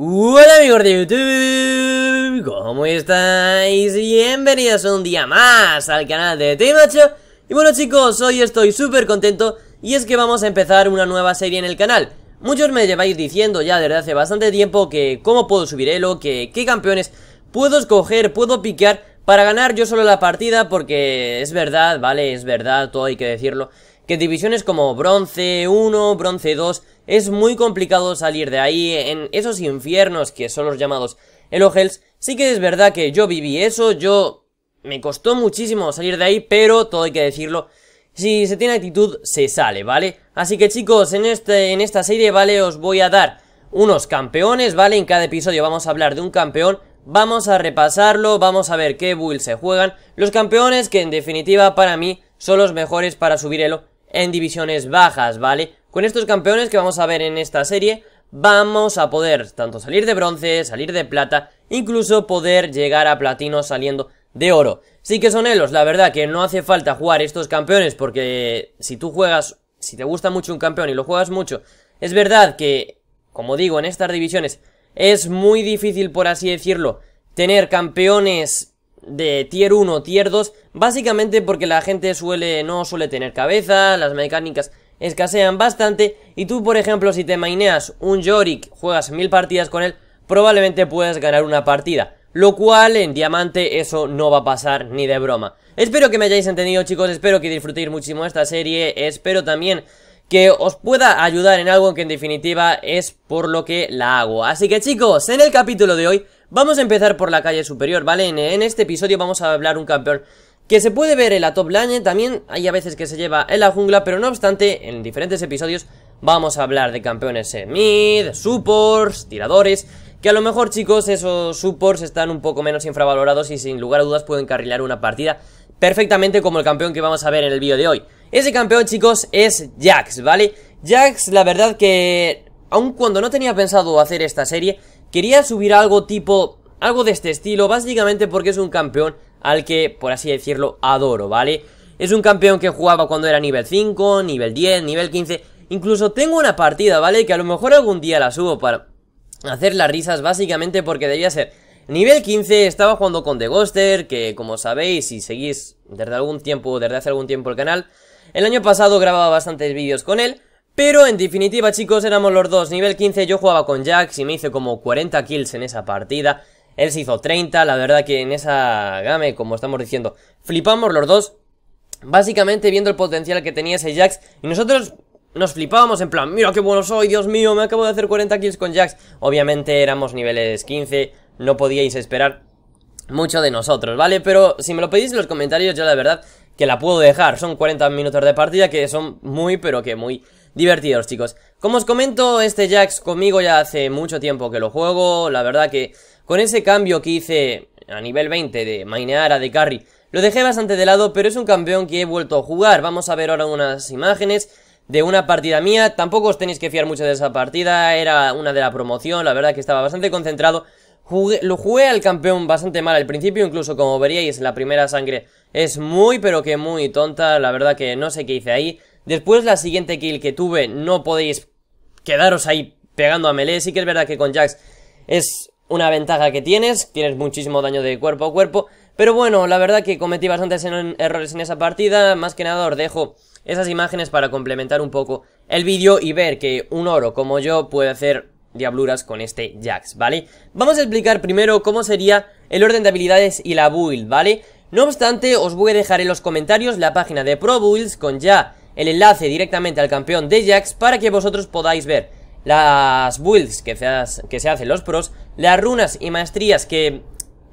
Hola amigos de YouTube, ¿cómo estáis? Bienvenidos un día más al canal de Timacho Y bueno chicos, hoy estoy súper contento y es que vamos a empezar una nueva serie en el canal Muchos me lleváis diciendo ya desde hace bastante tiempo que cómo puedo subir elo, que qué campeones puedo escoger, puedo piquear para ganar yo solo la partida porque es verdad, vale, es verdad, todo hay que decirlo que divisiones como bronce 1, bronce 2, es muy complicado salir de ahí en esos infiernos que son los llamados Hells. Sí que es verdad que yo viví eso, yo me costó muchísimo salir de ahí, pero todo hay que decirlo. Si se tiene actitud, se sale, ¿vale? Así que chicos, en, este, en esta serie, ¿vale? Os voy a dar unos campeones, ¿vale? En cada episodio vamos a hablar de un campeón, vamos a repasarlo, vamos a ver qué builds se juegan. Los campeones que en definitiva para mí son los mejores para subir elo en divisiones bajas, ¿vale? Con estos campeones que vamos a ver en esta serie, vamos a poder tanto salir de bronce, salir de plata, incluso poder llegar a platino saliendo de oro. Sí que son elos, la verdad que no hace falta jugar estos campeones porque si tú juegas, si te gusta mucho un campeón y lo juegas mucho, es verdad que, como digo, en estas divisiones es muy difícil, por así decirlo, tener campeones de tier 1, tier 2, básicamente porque la gente suele no suele tener cabeza, las mecánicas escasean bastante y tú, por ejemplo, si te maineas un Yorick, juegas mil partidas con él, probablemente puedas ganar una partida. Lo cual en diamante eso no va a pasar ni de broma. Espero que me hayáis entendido chicos, espero que disfrutéis muchísimo esta serie, espero también que os pueda ayudar en algo que en definitiva es por lo que la hago. Así que chicos, en el capítulo de hoy Vamos a empezar por la calle superior, ¿vale? En, este episodio vamos a hablar un campeón que se puede ver en la top lane, también hay a veces que se lleva en la jungla, pero no obstante, en diferentes episodios vamos a hablar de campeones mid, supports, tiradores, que a lo mejor chicos esos supports están un poco menos infravalorados y sin lugar a dudas pueden carrilar una partida perfectamente como el campeón que vamos a ver en el vídeo de hoy. Ese campeón chicos es Jax, ¿vale? Jax la verdad que aun cuando no tenía pensado hacer esta serie, Quería subir algo tipo, algo de este estilo, básicamente porque es un campeón al que, por así decirlo, adoro, ¿vale? Es un campeón que jugaba cuando era nivel 5, nivel 10, nivel 15. Incluso tengo una partida, ¿vale? Que a lo mejor algún día la subo para hacer las risas, básicamente porque debía ser nivel 15. Estaba jugando con The Ghoster, que como sabéis, si seguís desde algún tiempo, desde hace algún tiempo el canal, el año pasado grababa bastantes vídeos con él. Pero en definitiva chicos éramos los dos, nivel 15 yo jugaba con Jax y me hice como 40 kills en esa partida él se hizo 30, la verdad que en esa game, como estamos diciendo, flipamos los dos, básicamente viendo el potencial que tenía ese Jax, y nosotros nos flipábamos en plan, mira qué bueno soy, Dios mío, me acabo de hacer 40 kills con Jax, obviamente éramos niveles 15, no podíais esperar mucho de nosotros, ¿vale? Pero si me lo pedís en los comentarios, yo la verdad que la puedo dejar, son 40 minutos de partida que son muy, pero que muy divertidos, chicos. Como os comento, este Jax conmigo ya hace mucho tiempo que lo juego. La verdad que con ese cambio que hice a nivel 20 de mainear a de carry, lo dejé bastante de lado, pero es un campeón que he vuelto a jugar. Vamos a ver ahora unas imágenes de una partida mía. Tampoco os tenéis que fiar mucho de esa partida, era una de la promoción, la verdad que estaba bastante concentrado. lo jugué al campeón bastante mal al principio, incluso como veríais la primera sangre es muy pero que muy tonta, la verdad que no sé qué hice ahí. Después la siguiente kill que tuve, no podéis quedaros ahí pegando a melee. Sí que es verdad que con Jax es una ventaja que tienes, tienes muchísimo daño de cuerpo a cuerpo. Pero bueno, la verdad que cometí bastantes errores en esa partida. Más que nada os dejo esas imágenes para complementar un poco el vídeo y ver que un oro como yo puede hacer diabluras con este Jax, ¿vale? Vamos a explicar primero cómo sería el orden de habilidades y la build, ¿vale? No obstante, os voy a dejar en los comentarios la página de Pro Builds con ya el enlace directamente al campeón de Jax para que vosotros podáis ver las builds que se, hacen los pros, las runas y maestrías que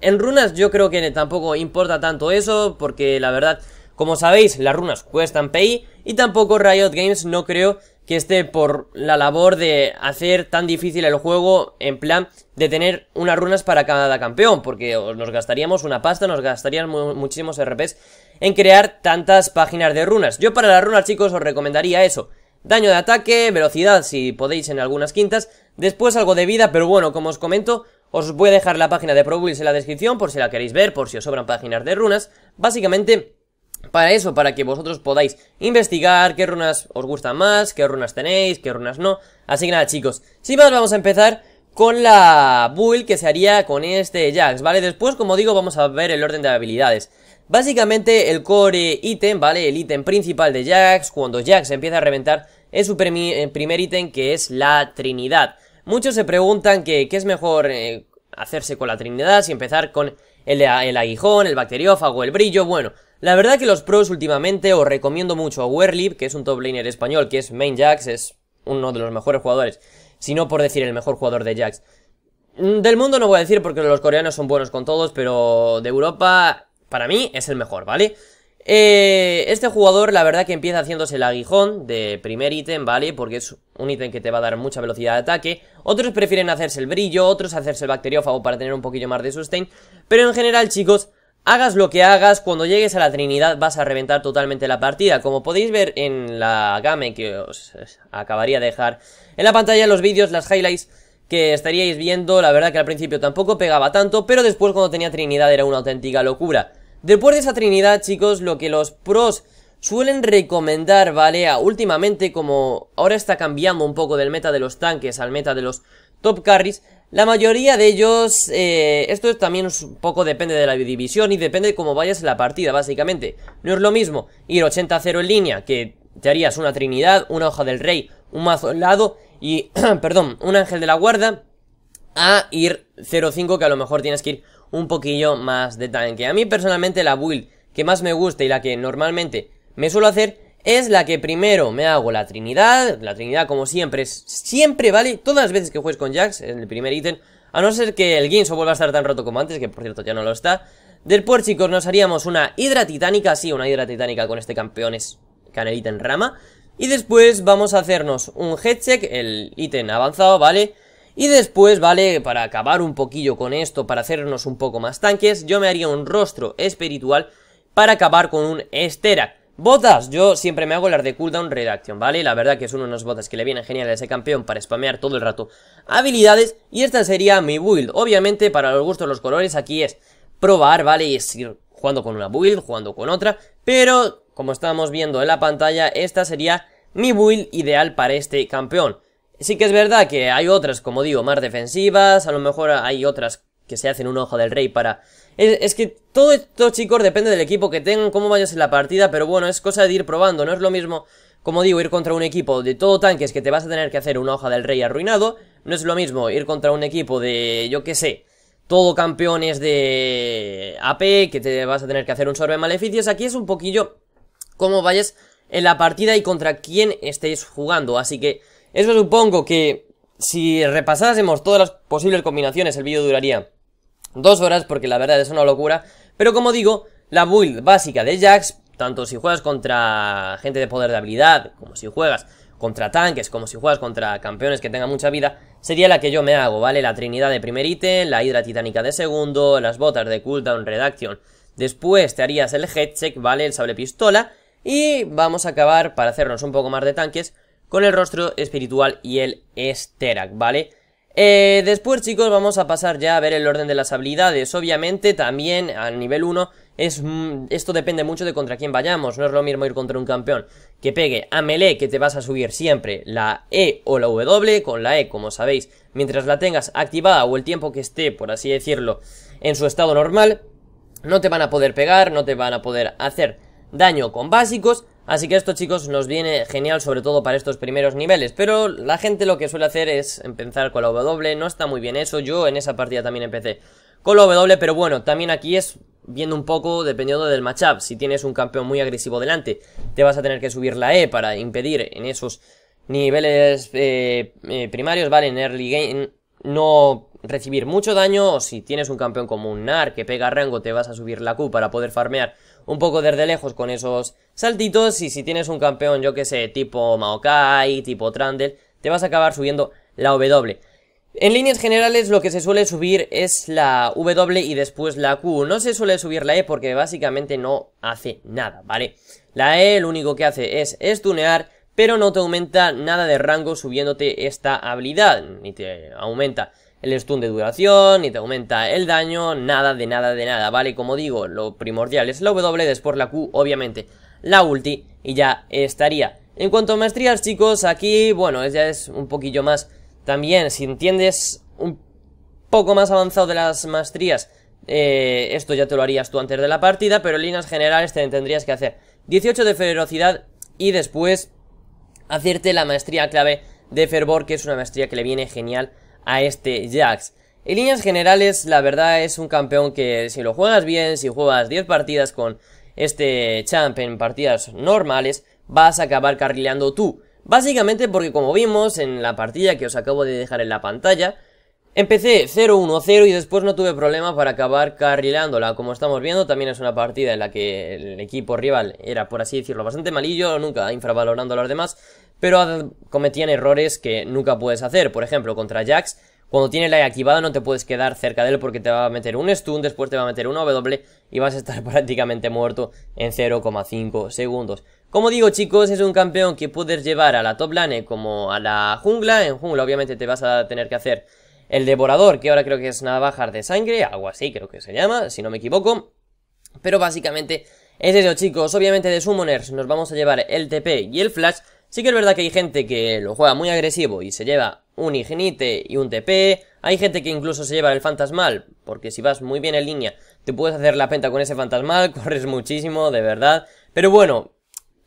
en runas yo creo que tampoco importa tanto eso porque la verdad... Como sabéis, las runas cuestan PI y tampoco Riot Games no creo y esté por la labor de hacer tan difícil el juego en plan de tener unas runas para cada campeón, porque nos gastaríamos una pasta, nos gastaríamos muchísimos RPs en crear tantas páginas de runas. Yo para las runas, chicos, os recomendaría eso. Daño de ataque, velocidad, si podéis en algunas quintas, después algo de vida, pero bueno, como os comento, os voy a dejar la página de Pro en la descripción por si la queréis ver, por si os sobran páginas de runas. Básicamente para eso, para que vosotros podáis investigar qué runas os gustan más, qué runas tenéis, qué runas no. Así que nada, chicos, sin más vamos a empezar con la build que se haría con este Jax, ¿vale? Después, como digo, vamos a ver el orden de habilidades. Básicamente, el core ítem, ¿vale? El ítem principal de Jax, cuando Jax empieza a reventar, es su eh, primer ítem, que es la Trinidad. Muchos se preguntan que qué es mejor eh, hacerse con la Trinidad, si empezar con el, el aguijón, el bacteriófago, el brillo, bueno. La verdad que los pros últimamente os recomiendo mucho a Werlib, que es un top laner español, que es main Jax, es uno de los mejores jugadores, si no por decir el mejor jugador de Jax. Mm, del mundo no voy a decir porque los coreanos son buenos con todos, pero de Europa, para mí, es el mejor, ¿vale? Eh, este jugador, la verdad que empieza haciéndose el aguijón de primer ítem, ¿vale? Porque es un ítem que te va a dar mucha velocidad de ataque. Otros prefieren hacerse el brillo, otros hacerse el bacteriófago para tener un poquillo más de sustain. Pero en general, chicos, hagas lo que hagas, cuando llegues a la Trinidad vas a reventar totalmente la partida. Como podéis ver en la game que os acabaría de dejar en la pantalla, los vídeos, las highlights que estaríais viendo, la verdad que al principio tampoco pegaba tanto, pero después cuando tenía Trinidad era una auténtica locura. Después de esa trinidad, chicos, lo que los pros suelen recomendar, ¿vale? últimamente, como ahora está cambiando un poco del meta de los tanques al meta de los top carries, la mayoría de ellos, eh, esto también un poco depende de la división y depende de cómo vayas en la partida, básicamente. No es lo mismo ir 80-0 en línea, que te harías una trinidad, una hoja del rey, un mazo al lado y, perdón, un ángel de la guarda, a ir 0-5 que a lo mejor tienes que ir un poquillo más de tanque. A mí personalmente la build que más me gusta y la que normalmente me suelo hacer es la que primero me hago la Trinidad. La Trinidad, como siempre, es siempre, ¿vale? Todas las veces que juegues con Jax, en el primer ítem, a no ser que el Ginso vuelva a estar tan roto como antes, que por cierto ya no lo está. Después, chicos, nos haríamos una Hidra Titánica, sí, una Hidra Titánica con este campeón es Canelita en rama. Y después vamos a hacernos un check el ítem avanzado, ¿vale? vale y después, ¿vale? Para acabar un poquillo con esto, para hacernos un poco más tanques, yo me haría un rostro espiritual para acabar con un estera Botas, yo siempre me hago las de cooldown redaction, ¿vale? La verdad que es uno de los botas que le viene genial a ese campeón para spamear todo el rato habilidades y esta sería mi build. Obviamente para los gustos los colores aquí es probar, ¿vale? Y es ir jugando con una build, jugando con otra, pero como estamos viendo en la pantalla esta sería mi build ideal para este campeón. Sí que es verdad que hay otras, como digo, más defensivas, a lo mejor hay otras que se hacen un hoja del rey para... Es, que todo esto, chicos, depende del equipo que tengan, cómo vayas en la partida, pero bueno, es cosa de ir probando, no es lo mismo, como digo, ir contra un equipo de todo tanques que te vas a tener que hacer una hoja del rey arruinado, no es lo mismo ir contra un equipo de, yo qué sé, todo campeones de AP, que te vas a tener que hacer un sorbe de maleficios, aquí es un poquillo cómo vayas en la partida y contra quién estéis jugando, así que... Eso supongo que si repasásemos todas las posibles combinaciones el vídeo duraría dos horas porque la verdad es una locura. Pero como digo, la build básica de Jax, tanto si juegas contra gente de poder de habilidad, como si juegas contra tanques, como si juegas contra campeones que tengan mucha vida, sería la que yo me hago, ¿vale? La Trinidad de primer ítem, la Hidra Titánica de segundo, las botas de cooldown, redaction. Después te harías el headcheck, ¿vale? El sable pistola. Y vamos a acabar, para hacernos un poco más de tanques, con el rostro espiritual y el esterak, ¿vale? Eh, después chicos vamos a pasar ya a ver el orden de las habilidades Obviamente también al nivel 1 es, mm, esto depende mucho de contra quién vayamos No es lo mismo ir contra un campeón que pegue a melee que te vas a subir siempre la E o la W Con la E como sabéis mientras la tengas activada o el tiempo que esté por así decirlo en su estado normal No te van a poder pegar, no te van a poder hacer daño con básicos Así que esto chicos nos viene genial sobre todo para estos primeros niveles Pero la gente lo que suele hacer es empezar con la W No está muy bien eso, yo en esa partida también empecé con la W Pero bueno, también aquí es viendo un poco dependiendo del matchup Si tienes un campeón muy agresivo delante Te vas a tener que subir la E para impedir en esos niveles eh, eh, primarios Vale, en early game no recibir mucho daño, o si tienes un campeón como un NAR que pega rango, te vas a subir la Q para poder farmear un poco desde lejos con esos saltitos, y si tienes un campeón, yo que sé, tipo Maokai, tipo Trundle, te vas a acabar subiendo la W. En líneas generales lo que se suele subir es la W y después la Q, no se suele subir la E porque básicamente no hace nada, ¿vale? La E lo único que hace es stunear pero no te aumenta nada de rango subiéndote esta habilidad, ni te aumenta el stun de duración, ni te aumenta el daño, nada de nada de nada, ¿vale? Como digo, lo primordial es la W, después la Q, obviamente, la ulti, y ya estaría. En cuanto a maestrías, chicos, aquí, bueno, ya es un poquillo más, también, si entiendes un poco más avanzado de las maestrías, eh, esto ya te lo harías tú antes de la partida, pero en líneas generales te tendrías que hacer 18 de ferocidad y después Hacerte la maestría clave de Fervor, que es una maestría que le viene genial a este Jax. En líneas generales, la verdad es un campeón que si lo juegas bien, si juegas 10 partidas con este champ en partidas normales, vas a acabar carrileando tú. Básicamente porque como vimos en la partida que os acabo de dejar en la pantalla, Empecé 0-1-0 y después no tuve problema para acabar carrilándola. Como estamos viendo, también es una partida en la que el equipo rival era, por así decirlo, bastante malillo, nunca infravalorando a los demás, pero cometían errores que nunca puedes hacer. Por ejemplo, contra Jax, cuando tiene la E activada no te puedes quedar cerca de él porque te va a meter un stun, después te va a meter un W y vas a estar prácticamente muerto en 0,5 segundos. Como digo chicos, es un campeón que puedes llevar a la top lane como a la jungla. En jungla obviamente te vas a tener que hacer el devorador, que ahora creo que es navajas de sangre, algo así creo que se llama, si no me equivoco. Pero básicamente es eso chicos, obviamente de Summoners nos vamos a llevar el TP y el Flash. Sí que es verdad que hay gente que lo juega muy agresivo y se lleva un Ignite y un TP. Hay gente que incluso se lleva el Fantasmal, porque si vas muy bien en línea te puedes hacer la penta con ese Fantasmal, corres muchísimo, de verdad. Pero bueno,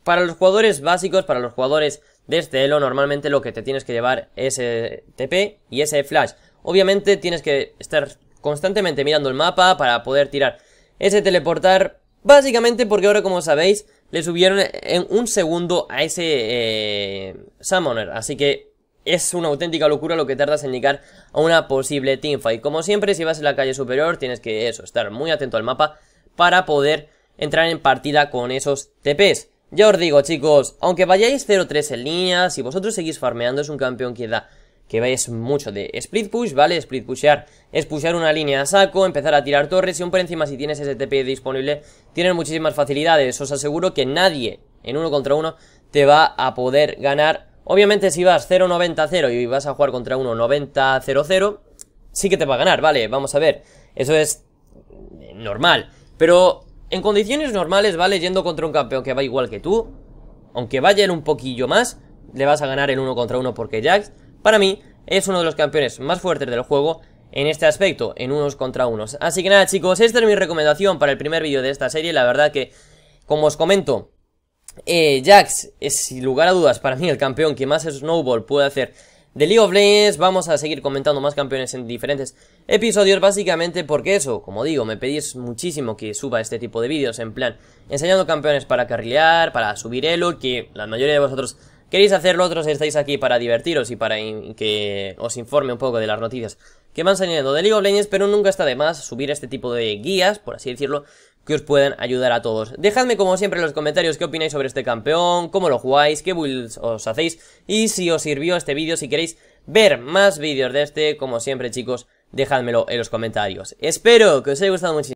para los jugadores básicos, para los jugadores de este elo, normalmente lo que te tienes que llevar es eh, TP y ese Flash. Obviamente tienes que estar constantemente mirando el mapa para poder tirar ese teleportar. Básicamente porque ahora como sabéis le subieron en un segundo a ese eh, Summoner. Así que es una auténtica locura lo que tardas en ligar a una posible teamfight. Como siempre si vas en la calle superior tienes que eso, estar muy atento al mapa para poder entrar en partida con esos TPs. Ya os digo chicos, aunque vayáis 0-3 en línea, si vosotros seguís farmeando es un campeón que da que veis mucho de split push, ¿vale? Split pushear es pushear una línea a saco, empezar a tirar torres y aún por encima si tienes ese tp disponible tienes muchísimas facilidades. Os aseguro que nadie en uno contra uno te va a poder ganar. Obviamente si vas 0-90-0 y vas a jugar contra uno 90-0-0, sí que te va a ganar, ¿vale? Vamos a ver, eso es normal. Pero en condiciones normales, ¿vale? Yendo contra un campeón que va igual que tú, aunque vaya en un poquillo más, le vas a ganar el uno contra uno porque Jax para mí es uno de los campeones más fuertes del juego en este aspecto, en unos contra unos. Así que nada chicos, esta es mi recomendación para el primer vídeo de esta serie, la verdad que, como os comento, eh, Jax es sin lugar a dudas para mí el campeón que más Snowball puede hacer de League of Legends. Vamos a seguir comentando más campeones en diferentes episodios, básicamente porque eso, como digo, me pedís muchísimo que suba este tipo de vídeos, en plan, enseñando campeones para carrilear, para subir elo, que la mayoría de vosotros queréis hacerlo, otros estáis aquí para divertiros y para que os informe un poco de las noticias que van saliendo de League of Legends, pero nunca está de más subir este tipo de guías, por así decirlo, que os puedan ayudar a todos. Dejadme como siempre en los comentarios qué opináis sobre este campeón, cómo lo jugáis, qué builds os hacéis y si os sirvió este vídeo, si queréis ver más vídeos de este, como siempre chicos, dejadmelo en los comentarios. Espero que os haya gustado muchísimo.